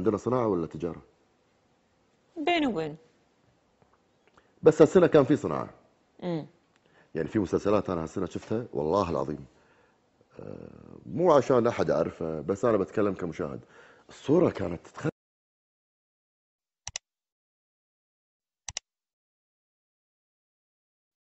عندنا صناعه ولا تجاره؟ بين وبين بس هالسنه كان في صناعه امم يعني في مسلسلات انا هالسنه شفتها والله العظيم آه، مو عشان احد اعرفه بس انا بتكلم كمشاهد الصوره كانت تتخيل